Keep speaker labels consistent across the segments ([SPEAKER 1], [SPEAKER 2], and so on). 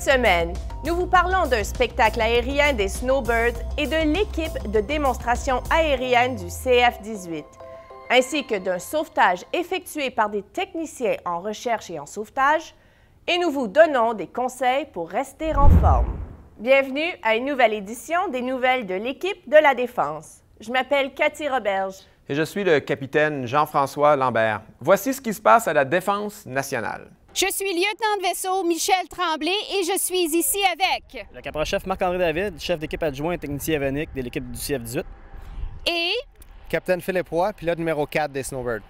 [SPEAKER 1] Cette semaine, nous vous parlons d'un spectacle aérien des Snowbirds et de l'équipe de démonstration aérienne du CF-18, ainsi que d'un sauvetage effectué par des techniciens en recherche et en sauvetage, et nous vous donnons des conseils pour rester en forme. Bienvenue à une nouvelle édition des nouvelles de l'équipe de la Défense. Je m'appelle Cathy Roberge.
[SPEAKER 2] Et je suis le capitaine Jean-François Lambert. Voici ce qui se passe à la Défense nationale.
[SPEAKER 3] Je suis lieutenant de vaisseau Michel Tremblay et je suis ici avec... Le
[SPEAKER 2] caporal-chef Marc-André David, chef d'équipe adjoint et technicien de l'équipe du CF-18. Et... Capitaine Philippe Roy, pilote numéro 4 des Snowbirds.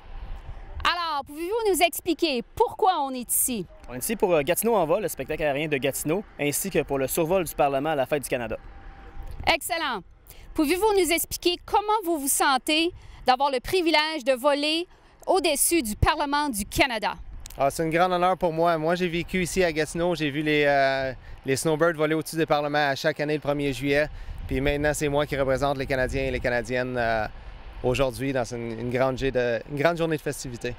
[SPEAKER 3] Alors, pouvez-vous nous expliquer pourquoi on est ici?
[SPEAKER 2] On est ici pour euh, Gatineau en vol, le spectacle aérien de Gatineau, ainsi que pour le survol du Parlement à la Fête du Canada.
[SPEAKER 3] Excellent. Pouvez-vous nous expliquer comment vous vous sentez d'avoir le privilège de voler au-dessus du Parlement du Canada?
[SPEAKER 1] Ah, c'est un grand honneur pour moi. Moi, j'ai vécu ici à Gatineau. J'ai vu les, euh, les snowbirds voler au-dessus des Parlement à chaque année le 1er juillet. Puis maintenant, c'est moi qui représente les Canadiens et les Canadiennes euh, aujourd'hui dans une, grande une grande journée de festivités.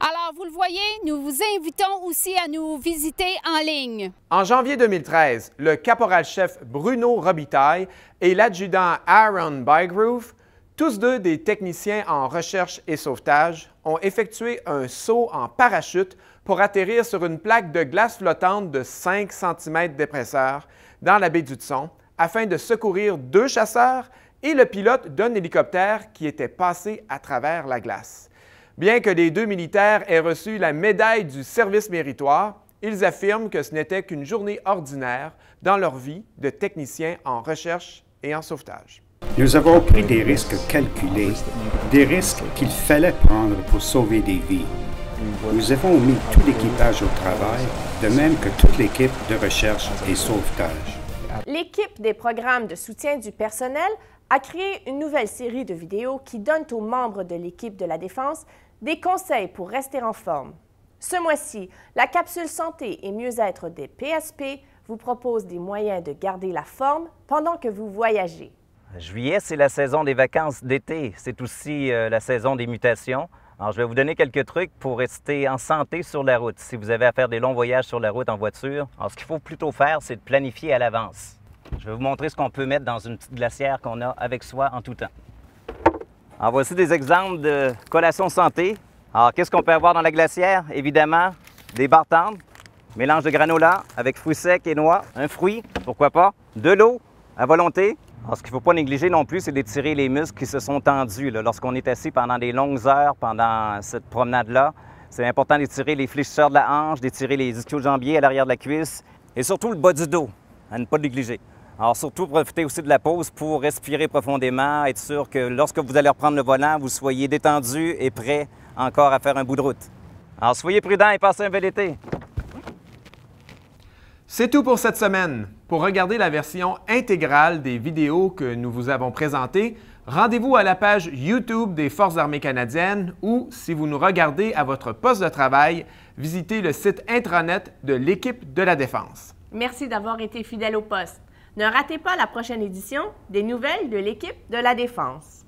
[SPEAKER 3] Alors, vous le voyez, nous vous invitons aussi à nous visiter en ligne.
[SPEAKER 2] En janvier 2013, le caporal-chef Bruno Robitaille et l'adjudant Aaron Bygrove tous deux des techniciens en recherche et sauvetage ont effectué un saut en parachute pour atterrir sur une plaque de glace flottante de 5 cm d'épaisseur dans la baie du Tson afin de secourir deux chasseurs et le pilote d'un hélicoptère qui était passé à travers la glace. Bien que les deux militaires aient reçu la médaille du service méritoire, ils affirment que ce n'était qu'une journée ordinaire dans leur vie de techniciens en recherche et en sauvetage. Nous avons pris des risques
[SPEAKER 3] calculés, des risques qu'il fallait prendre pour sauver des vies. Nous avons mis tout l'équipage au travail, de même que toute l'équipe de recherche et sauvetage.
[SPEAKER 1] L'équipe des programmes de soutien du personnel a créé une nouvelle série de vidéos qui donne aux membres de l'équipe de la Défense des conseils pour rester en forme. Ce mois-ci, la capsule santé et mieux-être des PSP vous propose des moyens de garder la forme pendant que vous voyagez.
[SPEAKER 4] Juillet, c'est la saison des vacances d'été. C'est aussi euh, la saison des mutations. Alors, je vais vous donner quelques trucs pour rester en santé sur la route. Si vous avez à faire des longs voyages sur la route en voiture, alors, ce qu'il faut plutôt faire, c'est de planifier à l'avance. Je vais vous montrer ce qu'on peut mettre dans une petite glacière qu'on a avec soi en tout temps. Alors, voici des exemples de collations santé. Alors, qu'est-ce qu'on peut avoir dans la glacière? Évidemment, des barres tendres, mélange de granola avec fruits secs et noix, un fruit, pourquoi pas, de l'eau à volonté, alors, ce qu'il ne faut pas négliger non plus, c'est d'étirer les muscles qui se sont tendus. Lorsqu'on est assis pendant des longues heures, pendant cette promenade-là, c'est important d'étirer les fléchisseurs de la hanche, d'étirer les ischio-jambiers à l'arrière de la cuisse et surtout le bas du dos, à ne pas négliger. Alors surtout, profitez aussi de la pause pour respirer profondément, être sûr que lorsque vous allez reprendre le volant, vous soyez détendu et prêt encore à faire un bout de route. Alors soyez prudent et passez un bel été.
[SPEAKER 2] C'est tout pour cette semaine. Pour regarder la version intégrale des vidéos que nous vous avons présentées, rendez-vous à la page YouTube des Forces armées canadiennes ou, si vous nous regardez à votre poste de travail, visitez le site intranet de l'équipe de la Défense.
[SPEAKER 1] Merci d'avoir été fidèle au poste. Ne ratez pas la prochaine édition des nouvelles de l'équipe de la Défense.